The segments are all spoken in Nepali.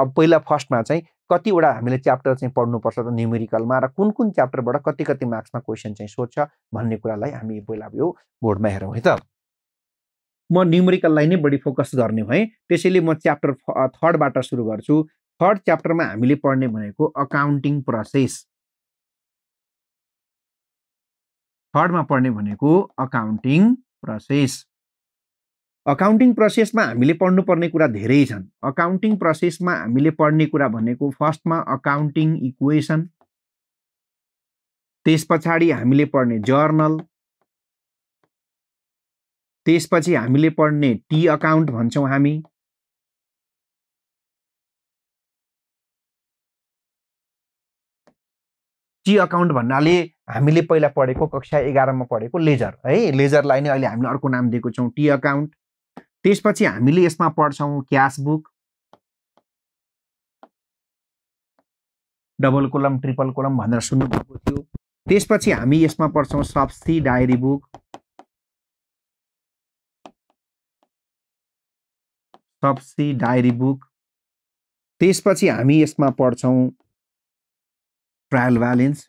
अब पहिला फर्स्टमा चाहिँ कतिवटा हामीले च्याप्टर चाहिँ पढ्नुपर्छ त न्युमेरिकलमा र कुन कुन च्याप्टरबाट कति कति मार्क्समा क्वेसन चाहिँ सोध्छ भन्ने कुरालाई हामी पहिला यो बोर्डमा हेरौँ है त म न्युमेरिकललाई नै बढी फोकस गर्ने भएँ त्यसैले म च्याप्टर थर्डबाट सुरु गर्छु थर्ड च्याप्टरमा हामीले पढ्ने भनेको अकाउन्टिङ प्रोसेस थर्डमा पढ्ने भनेको अकाउन्टिङ प्रोसेस अकाउन्टिङ प्रोसेसमा हामीले पढ्नुपर्ने कुरा धेरै छन् अकाउन्टिङ प्रोसेसमा हामीले पढ्ने कुरा भनेको फर्स्टमा अकाउन्टिङ इक्वेसन त्यस पछाडि हामीले पढ्ने जर्नल त्यसपछि हामीले पढ्ने टी अकाउन्ट भन्छौँ हामी टी अकाउन्ट भन्नाले हामीले पहिला पढेको कक्षा एघारमा पढेको लेजर है लेजरलाई नै अहिले हामीले अर्को नाम दिएको छौँ टी अकाउन्ट त्यसपछि हामीले यसमा पढ्छौँ cash book double column triple column भनेर सुन्नुभएको थियो त्यसपछि हामी यसमा पढ्छौँ subsidiary book subsidiary book त्यसपछि हामी यसमा पढ्छौँ ट्रायल ब्यालेन्स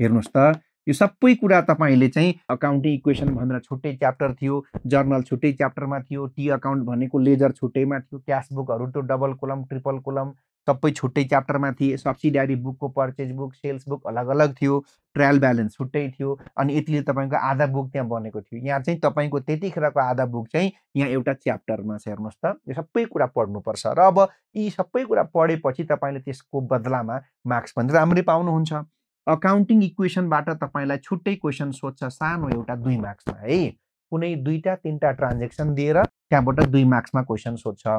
हेर्नुहोस् त यो सबै कुरा तपाईँले चाहिँ अकाउन्टिङ इक्वेसन भनेर छुट्टै च्याप्टर थियो जर्नल छुट्टै च्याप्टरमा थियो टी अकाउन्ट भनेको लेजर छुट्टैमा थियो क्यास बुकहरू त्यो डबल कोलम ट्रिपल कोलम सबै छुट्टै च्याप्टरमा थिए सब्सिडारी बुकको पर्चेज बुक सेल्स बुक अलग अलग थियो ट्रायल ब्यालेन्स छुट्टै थियो अनि यतिले तपाईँको आधा बुक त्यहाँ बनेको थियो यहाँ चाहिँ तपाईँको त्यतिखेरको आधा बुक चाहिँ यहाँ एउटा च्याप्टरमा छ हेर्नुहोस् त यो सबै कुरा पढ्नुपर्छ र अब यी सबै कुरा पढेपछि तपाईँले त्यसको बदलामा मार्क्स पनि राम्रै पाउनुहुन्छ अकाउन्टिङ इक्वेसनबाट तपाईँलाई छुट्टै क्वेसन सोध्छ सानो एउटा दुई मार्क्समा है कुनै दुईवटा तिनवटा ट्रान्जेक्सन दिएर त्यहाँबाट दुई मार्क्समा क्वेसन सोध्छ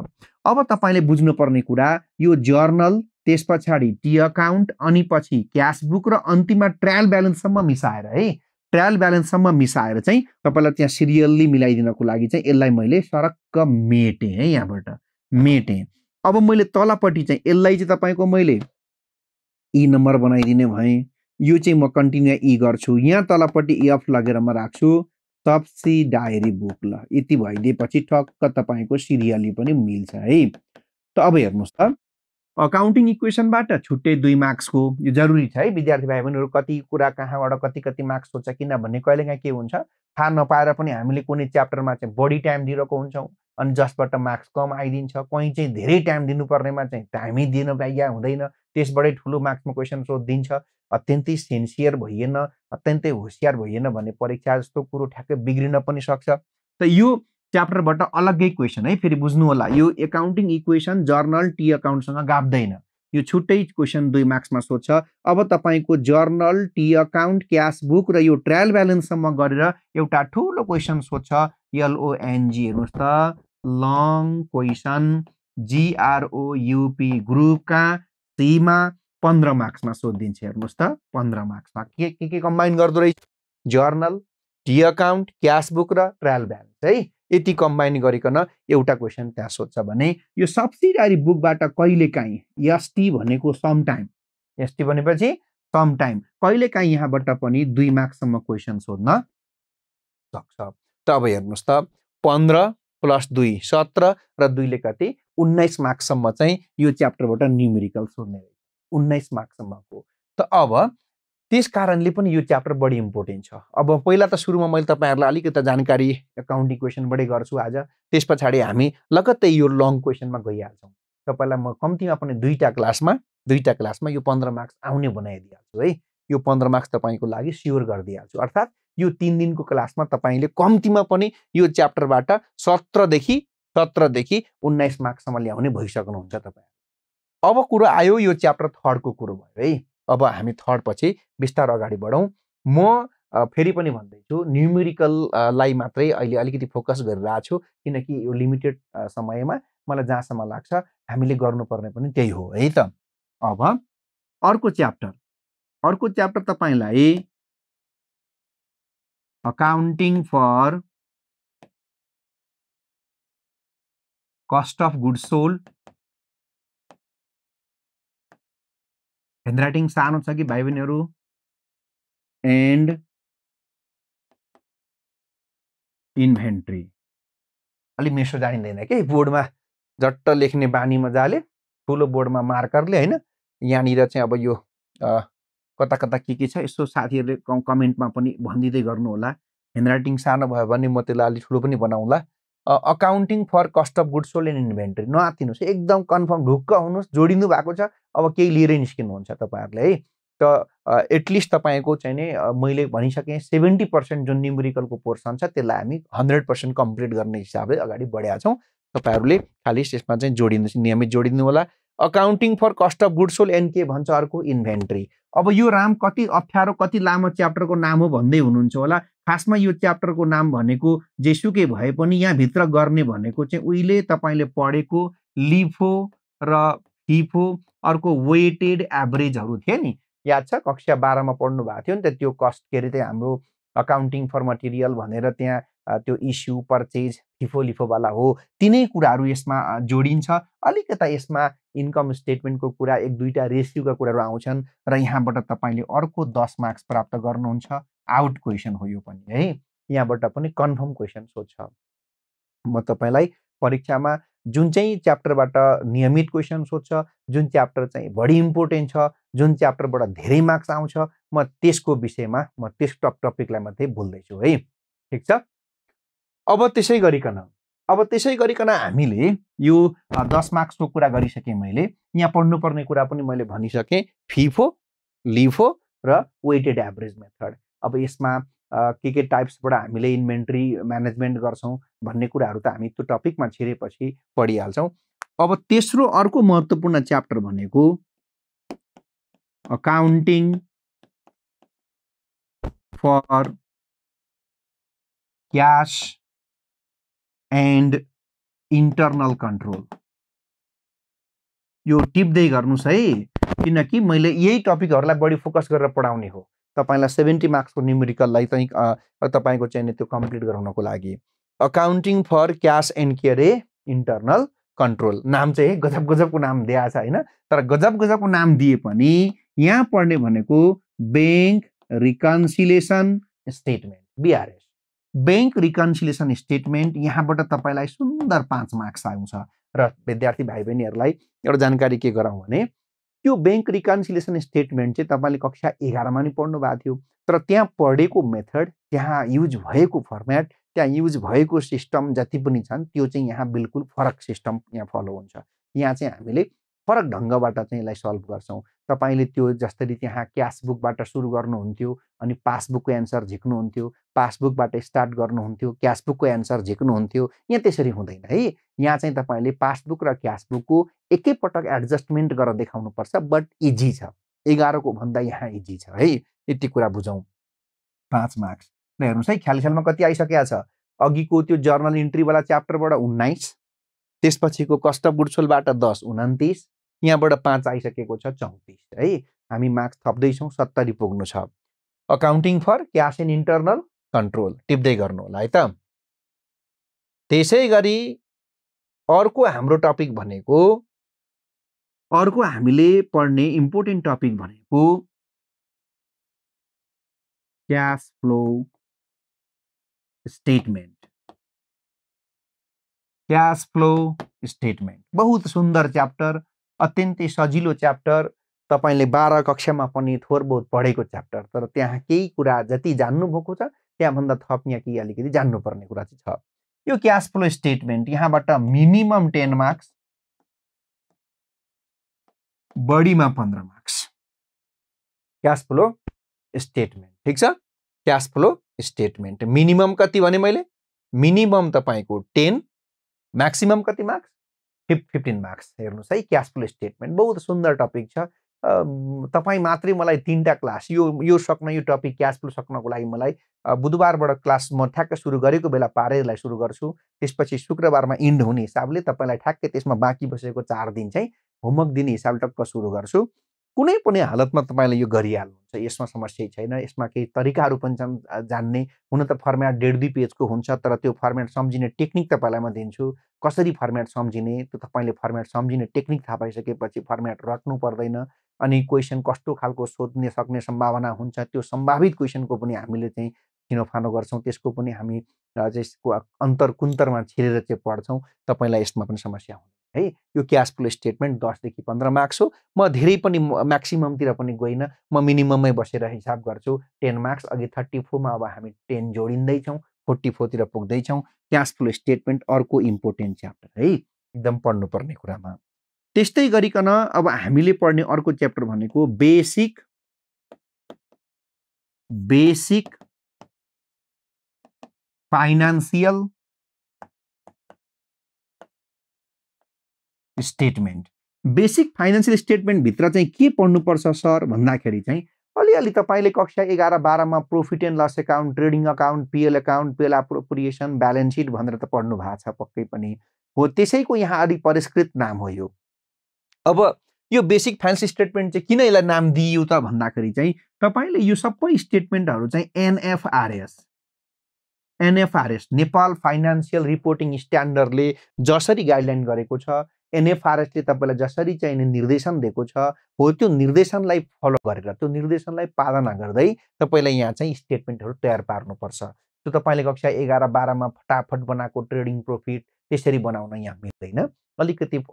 अब तपाईँले बुझ्नुपर्ने कुरा यो जर्नल त्यस पछाडि टी अकाउन्ट अनि पछि क्यास बुक र अन्तिममा ट्रायल ब्यालेन्ससम्म मिसाएर है ट्रायल ब्यालेन्ससम्म मिसाएर चाहिँ तपाईँलाई त्यहाँ सिरियल्ली मिलाइदिनको लागि चाहिँ यसलाई मैले सरक्क मेटेँ है यहाँबाट मेटेँ अब मैले तलपट्टि चाहिँ यसलाई चाहिँ तपाईँको मैले यी नम्बर बनाइदिने भएँ यो चाहिँ म कन्टिन्यू इ गर्छु यहाँ तलपट्टि एफ लगेर म राख्छु तप्सी डायरी बुक ल यति भइदिएपछि ठक्क तपाईँको सिरियली पनि मिल्छ है त अब हेर्नुहोस् त अकाउन्टिङ इक्वेसनबाट छुट्टै दुई मार्क्सको यो जरुरी छ है विद्यार्थी भाइ बहिनीहरू कति कुरा कहाँबाट कति कति मार्क्स सोध्छ किनभने कहिलेकाहीँ के हुन्छ थाहा नपाएर पनि हामीले कुनै च्याप्टरमा चाहिँ बढी टाइम दिइरहेको हुन्छौँ अनि जसबाट मार्क्स कम आइदिन्छ कहीँ चाहिँ धेरै टाइम दिनुपर्नेमा चाहिँ टाइमै दिन पाइया हुँदैन त्यसबाटै ठुलो मार्क्समा क्वेसन सोधिदिन्छ अत्यन्तै सेन्सियर भइएन अत्यन्तै होसियार भइएन भने परीक्षा जस्तो कुरो ठ्याक्कै बिग्रिन पनि सक्छ त यो च्याप्टरबाट अलग्गै क्वेसन है फेरि बुझ्नु होला यो एकाउन्टिङ इक्वेसन जर्नल टी अकाउन्टसँग गाप्दैन यो छुट्टै क्वेसन दुई मार्क्समा सोध्छ अब तपाईँको journal T account cash book र यो ट्रायल ब्यालेन्ससम्म गरेर एउटा ठुलो क्वेसन सोध्छ एलओएनजी हेर्नुहोस् त लङ क्वेसन जिआरओयुपी ग्रुपका सीमा पन्ध्र मार्क्समा सोधिदिन्छ हेर्नुहोस् त पन्ध्र मार्क्समा के के के कम्बाइन गर्दो रहेछ journal T account cash book र ट्रायल ब्यालेन्स है यति कम्बाइन गरिकन एउटा क्वेसन त्यहाँ सोध्छ भने यो सब्सिडारी बुकबाट कहिलेकाहीँ एसटी भनेको समटाइम एसटी भनेपछि समटाइम कहिलेकाहीँ यहाँबाट पनि दुई मार्क्ससम्म क्वेसन सोध्न सक्छ त अब हेर्नुहोस् त पन्ध्र प्लस दुई सत्र र दुईले कति उन्नाइस मार्क्ससम्म चाहिँ यो च्याप्टरबाट न्युमेरिकल सोध्ने रहेछ उन्नाइस मार्क्ससम्मको त अब त्यस कारणले पनि यो च्याप्टर बढी इम्पोर्टेन्ट छ अब पहिला त सुरुमा मैले तपाईँहरूलाई अलिकति जानकारी एकाउन्टिङ क्वेसनबाटै गर्छु आज त्यस पछाडि हामी लगत्तै यो लङ क्वेसनमा गइहाल्छौँ तपाईँलाई म कम्तीमा पनि दुईवटा क्लासमा दुईवटा क्लासमा यो पन्ध्र मार्क्स आउने बनाइदिइहाल्छु है यो पन्ध्र मार्क्स तपाईँको लागि स्योर गरिदिइहाल्छु अर्थात् यो तिन दिनको क्लासमा तपाईँले कम्तीमा पनि यो च्याप्टरबाट सत्रदेखि सत्रदेखि उन्नाइस मार्क्ससम्म ल्याउने भइसक्नुहुन्छ तपाईँ अब कुरो आयो यो च्याप्टर थर्डको कुरो भयो है अब हामी थर्ड पछि बिस्तार अगाडि बढौँ म फेरि पनि भन्दैछु न्युमेरिकललाई मात्रै अहिले अलिकति फोकस गरिरहेको छु किनकि यो लिमिटेड समयमा मलाई जहाँसम्म लाग्छ हामीले गर्नुपर्ने पनि त्यही हो है त अब अर्को च्याप्टर अर्को च्याप्टर तपाईँलाई accounting for cost of goods sold handwriting सानो छ कि भाइ बहिनीहरू एन्ड इन्भेन्ट्री अलिक मेसो जानिँदैन के बोर्डमा झट्ट लेख्ने बानी मजाले ठुलो बोर्डमा मार्करले होइन यहाँनिर चाहिँ अब यो कता कता के के छ यसो साथीहरूले कमेन्टमा पनि भनिदिँदै गर्नुहोला ह्यान्ड राइटिङ सानो भयो भने म त्यसलाई अलिक ठुलो पनि बनाउँला accounting for cost of goods sold and inventory नआतिनुहोस् एकदम कन्फर्म ढुक्क हुनुहोस् जोडिनु भएको छ अब केही लिएरै निस्किनुहुन्छ तपाईँहरूले है त एटलिस्ट तपाईँको चाहिँ नै मैले भनिसकेँ सेभेन्टी पर्सेन्ट जुन न्युमेरिकलको पोर्सन छ त्यसलाई हामी हन्ड्रेड पर्सेन्ट कम्प्लिट गर्ने हिसाबले अगाडि बढाएको छौँ तपाईँहरूले खालि यसमा चाहिँ जोडिनु नियमित जोडिदिनु होला accounting for cost of good sold के भन्छ अर्को इन्भेन्ट्री अब यो राम कति अप्ठ्यारो कति लामो च्याप्टरको नाम हो भन्दै हुनुहुन्छ होला खासमा यो च्याप्टरको नाम भनेको जेसुकै भए पनि यहाँभित्र गर्ने भनेको चाहिँ उहिले तपाईँले पढेको लिफो र फिफो अर्को वेटेड एभरेजहरू थियो नि याद छ कक्षा बाह्रमा पढ्नु भएको थियो नि त त्यो कस्ट के अरे त्यही हाम्रो अकाउन्टिङ फर मटेरियल भनेर त्यहाँ त्यो इस्यु पर्चेज फिफो लिफोवाला हो तिनै कुराहरू यसमा जोडिन्छ अलिकता यसमा इन्कम स्टेटमेन्टको कुरा एक दुईवटा रेस्युका कुराहरू आउँछन् र यहाँबाट तपाईँले अर्को दस मार्क्स प्राप्त गर्नुहुन्छ आउट क्वेसन हो यो पनि है यहाँबाट पनि कन्फर्म क्वेसन सोध्छ म तपाईँलाई परीक्षामा जुन चाहिँ च्याप्टरबाट नियमित क्वेसन सोध्छ जुन च्याप्टर चाहिँ बढी इम्पोर्टेन्ट छ जुन च्याप्टरबाट धेरै मार्क्स आउँछ म त्यसको विषयमा म त्यस टप टपिकलाई मात्रै बोल्दैछु है ठिक छ अब त्यसै गरिकन अब त्यसै गरिकन हामीले यो दस मार्क्सको कुरा गरिसकेँ मैले यहाँ पढ्नुपर्ने कुरा पनि मैले भनिसकेँ फिफो लिफो र वेटेड एभरेज मेथड अब यसमा के के टाइप्सबाट हामीले इन्भेन्ट्री म्यानेजमेन्ट गर्छौँ भन्ने कुराहरू त हामी त्यो टपिकमा छिरेपछि पढिहाल्छौँ अब तेस्रो अर्को महत्त्वपूर्ण च्याप्टर भनेको accounting for cash and internal control यो टिप्दै गर्नुहोस् है किनकि मैले यही टपिकहरूलाई बढी फोकस गरेर पढाउने हो तपाईँलाई सेभेन्टी मार्क्सको न्युमेरिकललाई चाहिँ तपाईँको चाहिँ त्यो कम्प्लिट गराउनको लागि अकाउन्टिङ फर क्यास एन्ड केयरे इन्टर्नल कन्ट्रोल नाम चाहिँ गजब गजबको नाम दिएको छ होइन तर गजब गजबको नाम दिए पनि यहाँ पढ्ने भनेको bank reconciliation statement BRS bank reconciliation statement यहाँबाट तपाईँलाई सुन्दर पाँच मार्क्स आउँछ र विद्यार्थी भाइ बहिनीहरूलाई एउटा जानकारी के गराउँ भने त्यो ब्याङ्क रिकन्सिलेसन स्टेटमेन्ट चाहिँ तपाईँले कक्षा एघारमा नि पढ्नु भएको थियो तर त्यहाँ पढेको मेथड त्यहाँ युज भएको फर्मेट त्यहाँ युज भएको सिस्टम जति पनि छन् त्यो चाहिँ यहाँ बिल्कुल फरक सिस्टम यहाँ फलो हुन्छ यहाँ चाहिँ हामीले फरक ढङ्गबाट चाहिँ यसलाई सल्भ गर्छौँ तपाईँले त्यो जसरी त्यहाँ क्यासबुकबाट सुरु गर्नुहुन्थ्यो अनि पासबुकको एन्सर झिक्नुहुन्थ्यो पासबुकबाट स्टार्ट गर्नुहुन्थ्यो क्यासबुकको एन्सर झिक्नुहुन्थ्यो यहाँ त्यसरी हुँदैन है यहाँ चाहिँ तपाईँले पासबुक र क्यासबुकको एकैपटक एडजस्टमेन्ट गरेर देखाउनुपर्छ बट इजी छ एघारको भन्दा यहाँ इजी छ है यति कुरा बुझौँ पाँच मार्क्स र हेर्नुहोस् है ख्यालख्यालमा कति आइसकेको छ अघिको त्यो जर्नल इन्ट्रीवाला च्याप्टरबाट उन्नाइस त्यसपछिको कष्ट अफ दस उन्तिस यहाँबाट पाँच आइसकेको छ चौतिस है हामी मार्क्स थप्दैछौँ सत्तरी पुग्नु छ accounting for cash and internal control टिप्दै गर्नु होला है त त्यसै गरी अर्को हाम्रो टपिक भनेको अर्को हामीले पढ्ने इम्पोर्टेन्ट टपिक भनेको cash flow statement cash flow statement बहुत सुन्दर च्याप्टर अत्यन्तै सजिलो च्याप्टर तपाईँले बाह्र कक्षामा पनि थोर बहुत पढेको च्याप्टर तर त्यहाँ केही कुरा जति जान्नुभएको छ त्यहाँभन्दा थप यहाँ केही अलिकति जान्नुपर्ने कुरा चाहिँ छ यो क्यास फ्लो स्टेटमेन्ट यहाँबाट मिनिमम टेन मार्क्स बढीमा पन्ध्र मार्क्स क्यास फ्लो स्टेटमेन्ट ठिक छ क्यास फ्लो स्टेटमेन्ट मिनिमम कति भने मैले मिनिमम तपाईँको टेन म्याक्सिमम कति मार्क्स फिफ फिफ्टिन मार्क्स हेर्नुहोस् है क्यास फ्लो स्टेटमेन्ट बहुत सुन्दर टपिक छ तपाईँ मात्रै मलाई तिनवटा क्लास यो यो सक्न यो टपिक क्यास फ्लो सक्नको लागि मलाई बुधबारबाट क्लास म ठ्याक्क सुरु गरेको बेला पारेरलाई सुरु गर्छु त्यसपछि शुक्रबारमा इन्ड हुने हिसाबले तपाईँलाई ठ्याक्कै त्यसमा बाँकी बसेको चार दिन चाहिँ होमवर्क दिने हिसाबले टक्क सुरु गर्छु कुनै पनि हालतमा तपाईँले यो गरिहाल्नुहुन्छ यसमा समस्या छैन यसमा केही तरिकाहरू पनि छन् जान्ने हुन त फर्मेट डेढ दुई पेजको हुन्छ तर त्यो फर्मेट सम्झिने टेक्निक तपाईँलाई म दिन्छु कसरी फर्मेट सम्झिने त्यो तपाईँले फर्मेट सम्झिने टेक्निक थाहा पाइसकेपछि फर्मेट रट्नु पर्दैन अनि क्वेसन कस्तो खालको सोध्ने सक्ने सम्भावना हुन्छ त्यो सम्भावित क्वेसनको पनि हामीले चाहिँ छिनोफानो गर्छौँ त्यसको पनि हामी अन्तर कुन्तरमा छिरेर चाहिँ पढ्छौँ तपाईँलाई यसमा पनि समस्या हुन्छ है यो क्यास फ्लो स्टेटमेन्ट दसदेखि पन्ध्र मार्क्स हो म धेरै पनि म्याक्सिममतिर पनि गइनँ म मिनिममै बसेर हिसाब गर्छु टेन मार्क्स अघि थर्टी फोरमा अब हामी टेन जोडिँदैछौँ फोर्टी फोरतिर पुग्दैछौँ क्यास फ्लो स्टेटमेन्ट अर्को इम्पोर्टेन्ट च्याप्टर है एकदम पढ्नुपर्ने कुरामा त्यस्तै गरिकन अब हामीले पढ्ने अर्को च्याप्टर भनेको basic basic financial statement basic financial स्टेटमेन्टभित्र चाहिँ के पढ्नुपर्छ सर भन्दाखेरि चाहिँ अलिअलि तपाईँले कक्षा एघार बाह्रमा profit and loss account trading account P L account P L appropriation balance sheet भनेर त पढ्नु भएको छ पक्कै पनि हो त्यसैको यहाँ अलिक परिष्कृत नाम हो यो अब यो बेसिक फाइनेन्स स्टेटमेन्ट चाहिँ किन यसलाई नाम दिइयो त भन्दाखेरि चाहिँ तपाईँले यो सबै स्टेटमेन्टहरू चाहिँ NFRS NFRS Nepal financial reporting स्ट्यान्डर्डले जसरी गाइडलाइन गरेको छ एनएफआरएसले तपाईँलाई जसरी चाहिने निर्देशन दिएको छ हो त्यो निर्देशनलाई फलो गरेर त्यो निर्देशनलाई पालना गर्दै तपाईँलाई यहाँ चाहिँ स्टेटमेन्टहरू तयार पार्नुपर्छ त्यो तपाईँले कक्षा एघार बाह्रमा फटाफट बनाएको ट्रेडिङ प्रफिट त्यसरी बनाउन यहाँ मिल्दैन अलिकति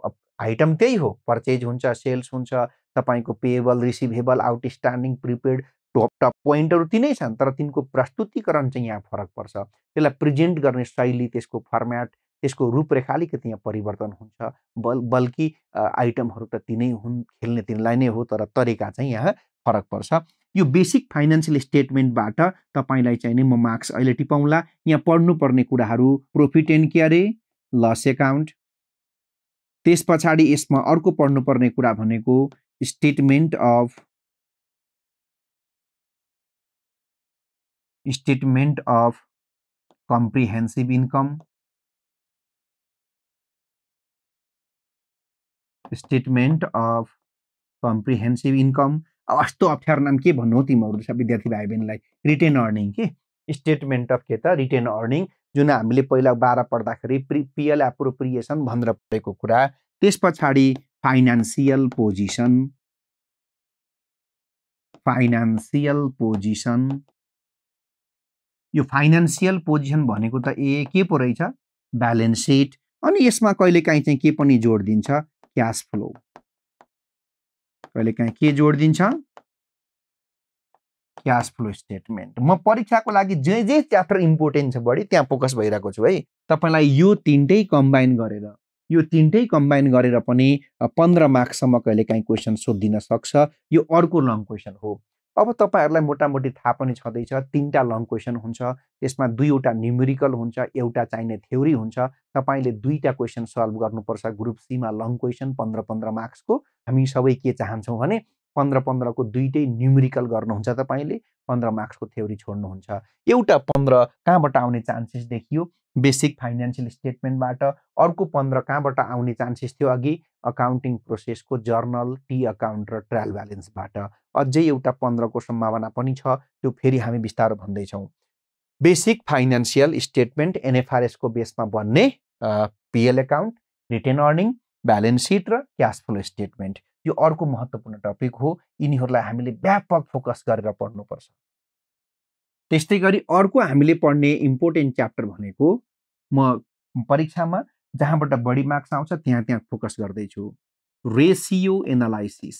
आइटम त्यही हो पर्चेज हुन्छ सेल्स हुन्छ तपाईँको payable receivable outstanding prepaid top top पोइन्टहरू तिनै छन् तर तिनको प्रस्तुतिकरण चाहिँ यहाँ फरक पर्छ त्यसलाई प्रेजेन्ट गर्ने शैली त्यसको फर्म्याट त्यसको रूपरेखा अलिकति यहाँ परिवर्तन हुन्छ बल बल्कि आइटमहरू त तिनै हुन् खेल्ने तिनलाई नै हो तर तरिका चाहिँ यहाँ फरक पर्छ यो बेसिक फाइनेन्सियल स्टेटमेन्टबाट तपाईँलाई चाहिने म मार्क्स अहिले टिपाउँला यहाँ पढ्नुपर्ने कुराहरू प्रोफिट एन्ड क्यारे लस एकाउन्ट त्यस पछाडि यसमा अर्को पढ्नुपर्ने कुरा भनेको statement of statement of comprehensive income statement of comprehensive income अब यस्तो अप्ठ्यारो नाम के भन्नु तिमीहरू विद्यार्थी भाइ बहिनीलाई रिटेन अर्निङ के स्टेटमेन्ट अफ के त रिटेन अर्निङ जुन हामीले पहिला बाह्र पढ्दाखेरि प्रि पिएल एप्रोप्रिएसन भनेर पढेको कुरा त्यस पछाडि फाइनेन्सियल पोजिसन फाइनेन्सियल पोजिसन यो फाइनेन्सियल पोजिसन भनेको त ए के पो रहेछ ब्यालेन्स सिट अनि यसमा कहिलेकाहीँ चाहिँ के पनि जोड दिन्छ क्यास फ्लो कहिले काहीँ के जोड दिन्छ क्यास फ्लो स्टेटमेन्ट म परीक्षाको लागि जे जे च्याप्टर इम्पोर्टेन्ट छ बढी त्यहाँ फोकस भइरहेको छु है तपाईँलाई यो तिनटै कम्बाइन गरेर यो तिनटै कम्बाइन गरेर पनि पन्ध्र मार्क्ससम्म कहिले काहीँ क्वेसन सोधिदिन सक्छ यो अर्को लङ क्वेसन हो अब तपाईँहरूलाई मोटामोटी थाहा पनि छँदैछ तिनवटा लङ क्वेसन हुन्छ त्यसमा दुईवटा न्युमेरिकल हुन्छ एउटा चाहिने थ्योरी हुन्छ तपाईँले दुईवटा क्वेसन सल्भ गर्नुपर्छ ग्रुप सीमा लङ क्वेसन पन्ध्र पन्ध्र मार्क्सको हामी सबै के चाहन्छौँ भने पन्ध्र पन्ध्रको दुइटै न्युमेरिकल गर्नुहुन्छ तपाईँले पन्ध्र मार्क्सको थ्योरी छोड्नुहुन्छ एउटा पन्ध्र कहाँबाट आउने चान्सेस देखियो बेसिक फाइनेन्सियल स्टेटमेन्टबाट अर्को पन्ध्र कहाँबाट आउने चान्सेस थियो अघि अकाउन्टिङ प्रोसेसको जर्नल टी अकाउन्ट र ट्रायल ब्यालेन्सबाट अझै एउटा पन्ध्रको सम्भावना पनि छ त्यो फेरि हामी बिस्तारो भन्दैछौँ बेसिक फाइनेन्सियल स्टेटमेन्ट एनएफआरएसको बेसमा बन्ने P L account return earning balance sheet र क्यास फ्लो स्टेटमेन्ट यो अर्को महत्त्वपूर्ण टपिक हो यिनीहरूलाई हामीले व्यापक फोकस गरेर पढ्नुपर्छ त्यस्तै गरी अर्को हामीले पढ्ने इम्पोर्टेन्ट च्याप्टर भनेको म परीक्षामा जहाँबाट बढी मार्क्स आउँछ त्यहाँ त्यहाँ फोकस गर्दैछु रेसियो एनालाइसिस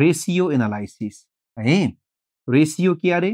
रेसियो एनालाइसिस है रेसियो के अरे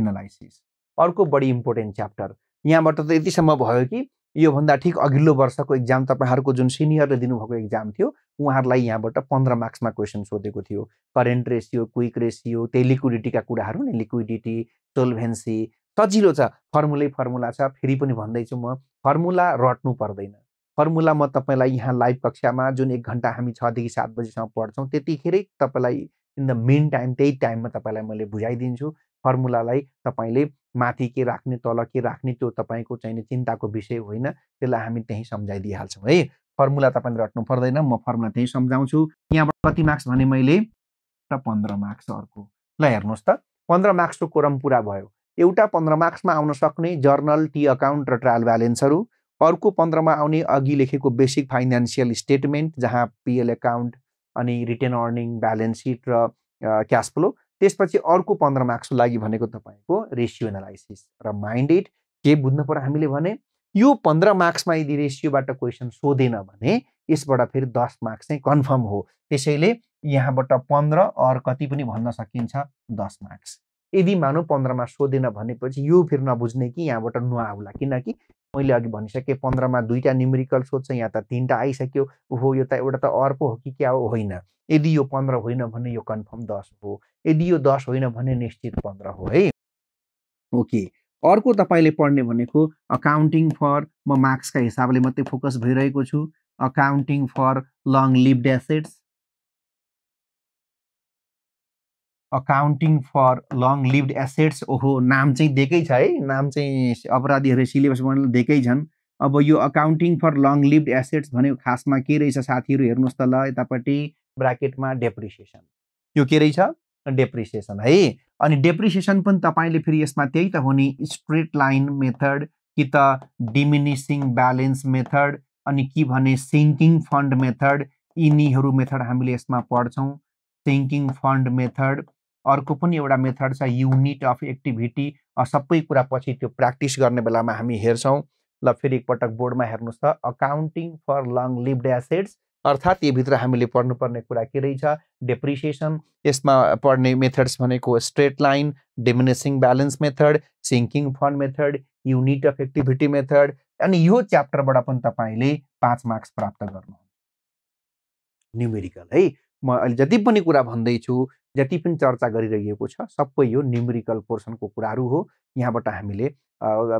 एनालाइसिस अर्को बढी इम्पोर्टेन्ट च्याप्टर यहाँबाट त यतिसम्म भयो कि योभन्दा ठिक अघिल्लो वर्षको इक्जाम तपाईँहरूको जुन सिनियरले दिनुभएको इक्जाम थियो उहाँहरूलाई यहाँबाट पन्ध्र मार्क्समा क्वेसन सोधेको थियो करेन्ट रेसियो क्विक रेसियो त्यही लिक्विडिटीका कुराहरू नि लिक्विडिटी सोल्भेन्सी सजिलो छ फर्मुलै फर्मुला छ फेरि पनि भन्दैछु म फर्मुला रट्नु पर्दैन फर्मुला म तपाईँलाई यहाँ लाइभ कक्षामा जुन एक घन्टा हामी छदेखि सात बजीसम्म पढ्छौँ त्यतिखेरै तपाईँलाई इन द मेन टाइम त्यही टाइममा तपाईँलाई मैले बुझाइदिन्छु फर्मुलालाई तपाईँले माथि के राख्ने तल के राख्ने त्यो तपाईँको चाहिने चिन्ताको विषय होइन त्यसलाई हामी त्यहीँ सम्झाइदिइहाल्छौँ है फर्मुला तपाईँले रट्नु पर्दैन म फर्मुला त्यहीँ सम्झाउँछु यहाँबाट कति मार्क्स भने मैले र पन्ध्र मार्क्स अर्को ल हेर्नुहोस् त पन्ध्र मार्क्सको कोरम पुरा भयो एउटा पन्ध्र मार्क्समा आउन सक्ने जर्नल टी अकाउन्ट र ट्रायल ब्यालेन्सहरू अर्को पन्ध्रमा आउने अघि लेखेको बेसिक फाइनेन्सियल स्टेटमेन्ट जहाँ पिएल एकाउन्ट अनि रिटर्न अर्निङ ब्यालेन्स सिट र क्यास फ्लो त्यसपछि अर्को पन्ध्र मार्क्सको लागि भनेको तपाईँको रेसियो एनालाइसिस र माइन्ड एट के बुझ्नु पऱ्यो हामीले भने यो पन्ध्र मार्क्समा यदि रेसियोबाट क्वेसन सोधेन भने यसबाट फेरि दस मार्क्स चाहिँ कन्फर्म हो त्यसैले यहाँबाट पन्ध्र अर कति पनि भन्न सकिन्छ दस मार्क्स यदि मानौँ पन्ध्रमा सोधेन भनेपछि यो फेरि नबुझ्ने कि यहाँबाट नआउला किनकि मैले अघि भनिसकेँ पन्ध्रमा दुईवटा न्युमेरिकल सोध्छ यहाँ त तिनवटा आइसक्यो ओहो यो त एउटा त अर्को हो कि क्या हो होइन यदि यो पन्ध्र होइन भने यो कन्फर्म दस हो यदि यो दस होइन भने निश्चित पन्ध्र हो है ओके अर्को तपाईँले पढ्ने भनेको अकाउन्टिङ फर म मार्क्सका हिसाबले मात्रै फोकस भइरहेको छु accounting for long live assets accounting for long lived assets ओहो नाम चाहिँ दिएकै छ है नाम चाहिँ अपराधीहरूले बनाउनु दिएकै छन् अब यो accounting for long lived assets भनेको खासमा के रहेछ साथीहरू हेर्नुहोस् त ल यतापट्टि ब्राकेटमा डेप्रिसिएसन यो के रहेछ डेप्रिसिएसन है अनि डेप्रिसिएसन पनि तपाईँले फेरि यसमा त्यही त हो नि स्ट्रेट लाइन मेथड कि त डिमिनिसिङ ब्यालेन्स मेथड अनि के भने सिङ्किङ फन्ड मेथड यिनीहरू मेथड हामीले यसमा पढ्छौँ सिङ्किङ फन्ड मेथड अर्को पनि एउटा मेथड छ युनिट अफ एक्टिभिटी सबै कुरा पछि त्यो प्र्याक्टिस गर्ने बेलामा हामी हेर्छौँ ल फेरि एकपटक बोर्डमा हेर्नुहोस् त accounting for long lived assets अर्थात् यो भित्र हामीले पढ्नुपर्ने कुरा के रहेछ डेप्रिसिएसन यसमा पढ्ने मेथड्स भनेको straight line diminishing balance method sinking fund method unit of activity method अनि यो च्याप्टरबाट पनि तपाईँले पाँच मार्क्स प्राप्त गर्नु न्युमेरिकल है म अहिले जति पनि कुरा भन्दैछु जति पनि चर्चा गरिरहेको छ सबै यो न्युमेरिकल पोर्सनको कुराहरू हो यहाँबाट हामीले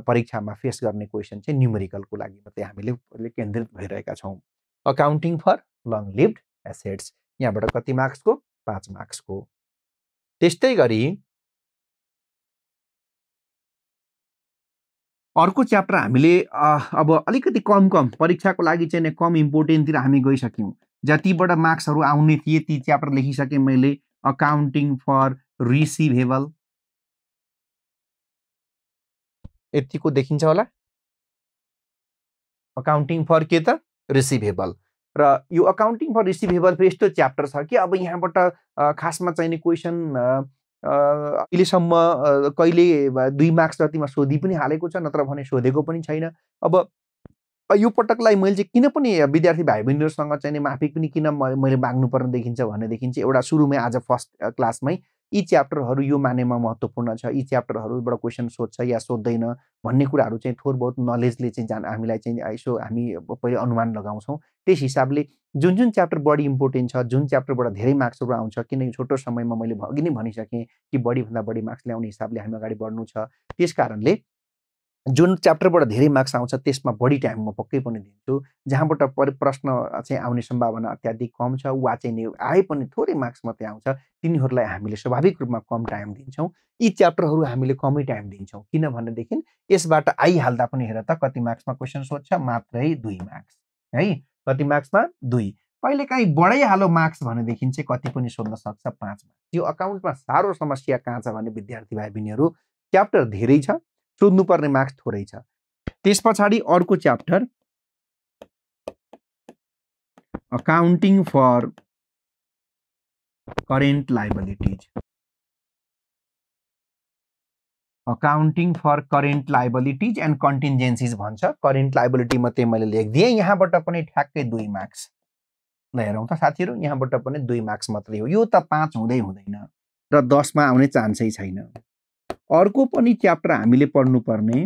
परीक्षामा फेस गर्ने क्वेसन चाहिँ न्युमेरिकलको लागि मात्रै हामीले केन्द्रित भइरहेका छौँ accounting for long lived assets यहाँबाट कति मार्क्सको पाँच मार्क्सको त्यस्तै गरी अर्को च्याप्टर हामीले अब अलिकति कम कम परीक्षाको लागि चाहिँ कम इम्पोर्टेन्टतिर हामी गइसक्यौँ जतिबाट मार्क्सहरू आउने थिए ती च्याप्टर लेखिसकेँ मैले अकाउन्टिङ फर रिसिभेबल यतिको देखिन्छ होला अकाउन्टिङ फर के त रिसिभेबल र यो अकाउन्टिङ फर रिसिभेबल फेरि यस्तो च्याप्टर छ कि अब यहाँबाट खासमा चाहिने क्वेसन अहिलेसम्म कहिले दुई मार्क्स जतिमा सोधि पनि हालेको छ नत्र भने सोधेको पनि छैन अब यो पटकलाई मैले चाहिँ किन पनि विद्यार्थी भाइ बहिनीहरूसँग चाहिँ माफी पनि किन मैले माग्नुपर्ने देखिन्छ भनेदेखि चाहिँ एउटा सुरुमै आज फर्स्ट क्लासमै यी च्याप्टरहरू यो मानेमा महत्त्वपूर्ण छ यी च्याप्टरहरूबाट क्वेसन सोध्छ या सोध्दैन भन्ने कुराहरू चाहिँ थोर बहुत नलेजले चाहिँ जान हामीलाई चाहिँ यसो हामी पहिले अनुमान लगाउँछौँ त्यस हिसाबले जुन जुन च्याप्टर बढी इम्पोर्टेन्ट छ जुन च्याप्टरबाट धेरै मार्क्सहरू आउँछ किनकि छोटो समयमा मैले अघि नै भनिसकेँ कि बढीभन्दा बढी मार्क्स ल्याउने हिसाबले हामी अगाडि बढ्नु छ त्यस कारणले जुन च्याप्टरबाट धेरै मार्क्स आउँछ त्यसमा बढी टाइम म पक्कै पनि दिन्छु जहाँबाट पर प्रश्न चाहिँ आउने सम्भावना अत्याधिक कम छ वा चाहिँ आए पनि थोरै मार्क्स मात्रै आउँछ तिनीहरूलाई हामीले स्वाभाविक रूपमा कम टाइम दिन्छौँ यी च्याप्टरहरू हामीले कमै टाइम दिन्छौँ किनभनेदेखि यसबाट आइहाल्दा पनि हेर त कति मार्क्समा क्वेसन सोध्छ मात्रै दुई मार्क्स है कति मार्क्समा दुई कहिलेकाहीँ बढाइहालो मार्क्स भनेदेखि चाहिँ कति पनि सोध्न सक्छ पाँच मार्क्स यो अकाउन्टमा साह्रो समस्या कहाँ छ भने विद्यार्थी भाइ बहिनीहरू च्याप्टर धेरै छ सोध्नुपर्ने मार्क्स थोरै छ त्यस पछाडि अर्को chapter accounting for current liabilities accounting for current liabilities and contingencies भन्छ करेन्ट लाइबिलिटी मात्रै मैले लेखिदिएँ यहाँबाट पनि ठ्याक्कै दुई मार्क्स ल हेरौँ त साथीहरू यहाँबाट पनि दुई मार्क्स मात्रै हो यो त पाँच हुँदै हुँदैन र दसमा आउने चान्सै छैन अर्को पनि च्याप्टर हामीले पढ्नुपर्ने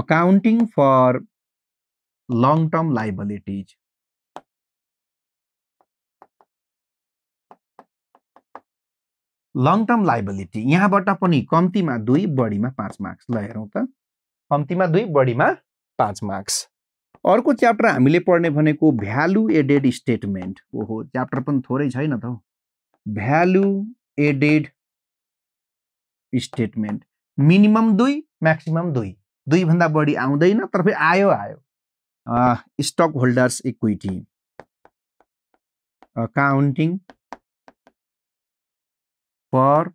accounting for long term liabilities long term liability यहाँबाट पनि कम्तीमा दुई बढीमा पाँच मार्क्स ल हेरौँ त कम्तीमा दुई बढीमा पाँच मार्क्स अर्को च्याप्टर हामीले पढ्ने भनेको भ्यालु एडेड स्टेटमेन्ट ओहो च्याप्टर पनि थोरै छैन त हौ भ्यालु एडेड स्टेटमेन्ट मिनिमम दुई म्याक्सिमम दुई दुईभन्दा बढी आउँदैन तर फेरि आयो आयो स्टक होल्डर्स इक्विटी अकाउन्टिङ पर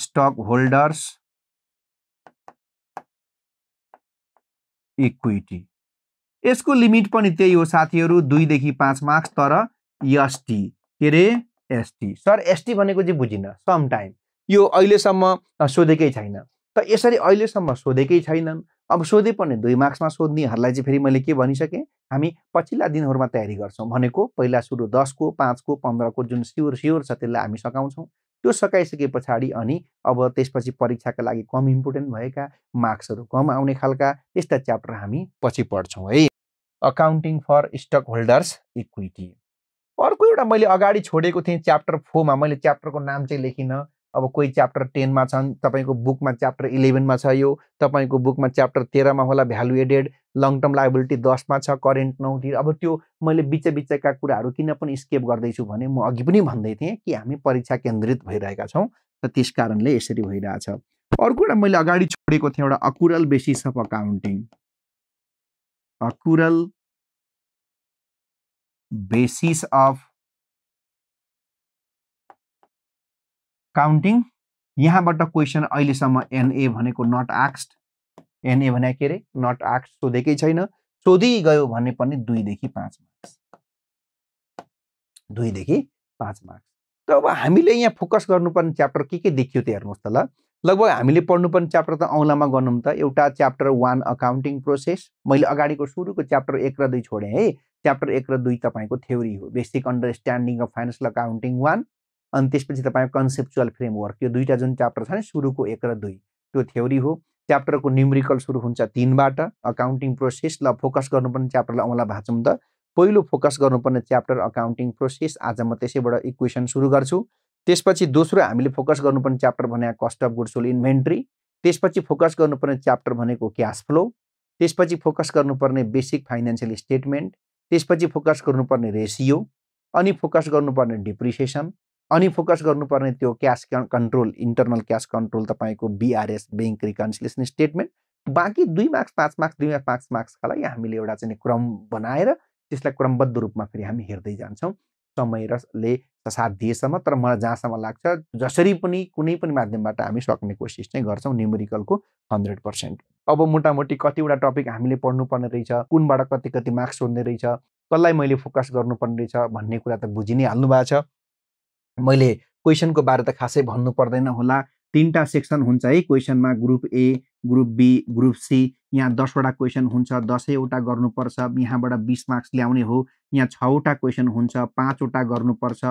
स्टक होल्डर्स इक्विटी यसको लिमिट पनि त्यही हो साथीहरू दुईदेखि पाँच मार्क्स तर एसटी के अरे एसटी सर एसटी भनेको चाहिँ बुझिनँ समटाइम यो अहिलेसम्म सोधेकै छैन त यसरी अहिलेसम्म सोधेकै छैनन् अब सोधे पनि दुई मार्क्समा सोध्नेहरूलाई चाहिँ फेरि मैले के भनिसकेँ हामी पछिल्ला दिनहरूमा तयारी गर्छौँ भनेको पहिला सुरु दसको पाँचको पन्ध्रको जुन स्योर स्योर छ त्यसलाई हामी सघाउँछौँ त्यो सकाइसके पछाडि अनि अब त्यसपछि परीक्षाका लागि कम इम्पोर्टेन्ट भएका मार्क्सहरू कम आउने खालका त्यस्ता च्याप्टर हामी पछि पढ्छौँ है accounting for stock holders equity अर्को एउटा मैले अगाडि छोडेको थिएँ च्याप्टर फोरमा मैले च्याप्टरको नाम चाहिँ लेखिनँ अब कोही च्याप्टर टेनमा छन् तपाईँको बुकमा च्याप्टर इलेभेनमा छ यो तपाईँको बुकमा च्याप्टर तेह्रमा होला value added long term liability दसमा छ करेन्ट नौतिर अब त्यो मैले बिच बिचका कुराहरू किन पनि स्केप गर्दैछु भने म अघि पनि भन्दै थिएँ कि हामी परीक्षा केन्द्रित भइरहेका छौँ र त्यस कारणले यसरी भइरहेछ अर्को एउटा मैले अगाडि छोडेको थिएँ एउटा accrual basis of accounting accrual basis of counting यहाँबाट क्वेसन अहिलेसम्म एनए भनेको नट आक्स्ड एनए भने के अरे नट आक्स्ड सोधेकै छैन सोधि गयो भने पनि दुईदेखि पाँच मार्क्स दुईदेखि पाँच मार्क्स त अब हामीले यहाँ फोकस गर्नुपर्ने च्याप्टर के के देखियो त हेर्नुहोस् त ल लगभग हामीले पढ्नुपर्ने च्याप्टर त औलामा गर्नुम त एउटा च्याप्टर वान अकाउन्टिङ प्रोसेस मैले अगाडिको सुरुको च्याप्टर एक र दुई छोडेँ है च्याप्टर एक र दुई तपाईँको थ्योरी हो basic understanding of financial accounting one अनि त्यसपछि तपाईँको कन्सेप्चुअल फ्रेमवर्क यो दुईवटा जुन च्याप्टर छ नि सुरुको एक र दुई त्यो थ्योरी हो च्याप्टरको न्युमरिकल सुरु हुन्छ तिनबाट अकाउन्टिङ प्रोसेस ल फोकस गर्नुपर्ने च्याप्टरलाई औँला भाँचौँ त पहिलो फोकस गर्नुपर्ने च्याप्टर अकाउन्टिङ प्रोसेस आज म त्यसैबाट इक्वेसन सुरु गर्छु त्यसपछि दोस्रो हामीले फोकस गर्नुपर्ने च्याप्टर भनेको कस्ट अफ गुड्स इन्भेन्ट्री त्यसपछि फोकस गर्नुपर्ने च्याप्टर भनेको क्यास फ्लो त्यसपछि फोकस गर्नुपर्ने बेसिक फाइनेन्सियल स्टेटमेन्ट त्यसपछि फोकस गर्नुपर्ने रेसियो अनि फोकस गर्नुपर्ने डिप्रिसिएसन अनि फोकस गर्नुपर्ने त्यो cash control internal cash control तपाईँको बिआरएस ब्याङ्क रिकन्सिलेसन स्टेटमेन्ट बाँकी दुई मार्क्स पाँच मार्क्स दुई मार्क्स पाँच मार्क्सका लागि हामीले एउटा चाहिँ क्रम बनाएर त्यसलाई क्रमबद्ध रूपमा फेरि हामी हेर्दै जान्छौँ समय र ले साथ दिएसम्म तर मलाई जहाँसम्म लाग्छ जसरी पनि कुनै पनि माध्यमबाट हामी सक्ने कोसिस नै गर्छौँ न्युमेरिकलको हन्ड्रेड पर्सेन्ट अब मोटामोटी कतिवटा टपिक हामीले पढ्नुपर्ने रहेछ कुनबाट कति कति मार्क्स सोध्ने रहेछ कसलाई मैले फोकस गर्नुपर्ने रहेछ भन्ने कुरा त बुझि नै हाल्नु भएको छ मैले क्वेसनको बारे त खासै भन्नु पर्दैन होला तिनवटा सेक्सन हुन्छ है क्वेसनमा group A group B group C यहाँ दसवटा क्वेसन हुन्छ दसैँवटा गर्नुपर्छ यहाँबाट बिस मार्क्स ल्याउने हो यहाँ छवटा क्वेसन हुन्छ पाँचवटा गर्नुपर्छ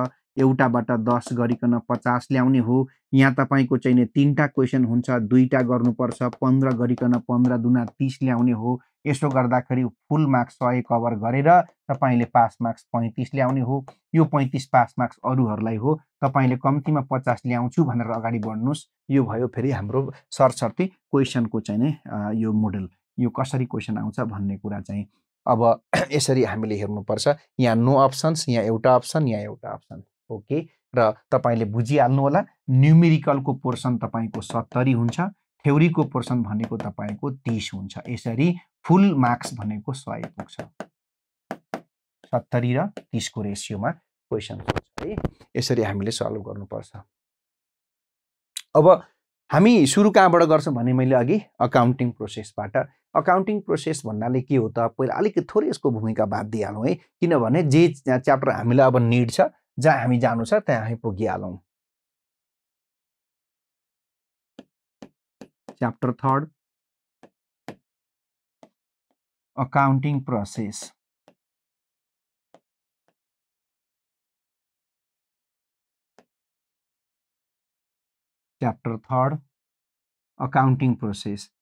एउटाबाट दस गरिकन पचास ल्याउने हो यहाँ तपाईँको चाहिँ तिनवटा क्वेसन हुन्छ दुईवटा गर्नुपर्छ पन्ध्र गरिकन पन्ध्र दुना तिस ल्याउने हो यसो गर्दाखेरि फुल मार्क्स सय कभर गरेर तपाईँले पास मार्क्स पैँतिस ल्याउने हो यो पैँतिस पास मार्क्स अरूहरूलाई हो तपाईँले कम्तीमा पचास ल्याउँछु भनेर अगाडि बढ्नुहोस् यो भयो फेरि हाम्रो सरसर्ती क्वेसनको चाहिँ नै यो मोडल यो कसरी क्वेसन आउँछ भन्ने कुरा चाहिँ अब यसरी हामीले हेर्नुपर्छ यहाँ नो अप्सन्स यहाँ एउटा अप्सन यहाँ एउटा अप्सन ओके र तपाईँले बुझिहाल्नु होला न्युमेरिकलको पोर्सन तपाईँको सत्तरी हुन्छ थ्योरीको पोर्सन भनेको तपाईँको तिस हुन्छ यसरी फुल मार्क्स भनेको सय पुग्छ सत्तरी र तिसको रेसियोमा क्वेसन सोध्छ है यसरी हामीले सल्भ गर्नुपर्छ अब हामी सुरु कहाँबाट गर्छौँ भने मैले अघि अकाउन्टिङ प्रोसेसबाट अकाउन्टिङ प्रोसेस भन्नाले के हो त पहिला अलिकति थोरै यसको भूमिका बाद दिइहालौँ है किनभने जे च्याप्टर हामीलाई अब निड छ जहाँ हामी जानु छ त्यहाँ हामी पुगिहालौँ chapter third accounting process. Chapter 3 Accounting Process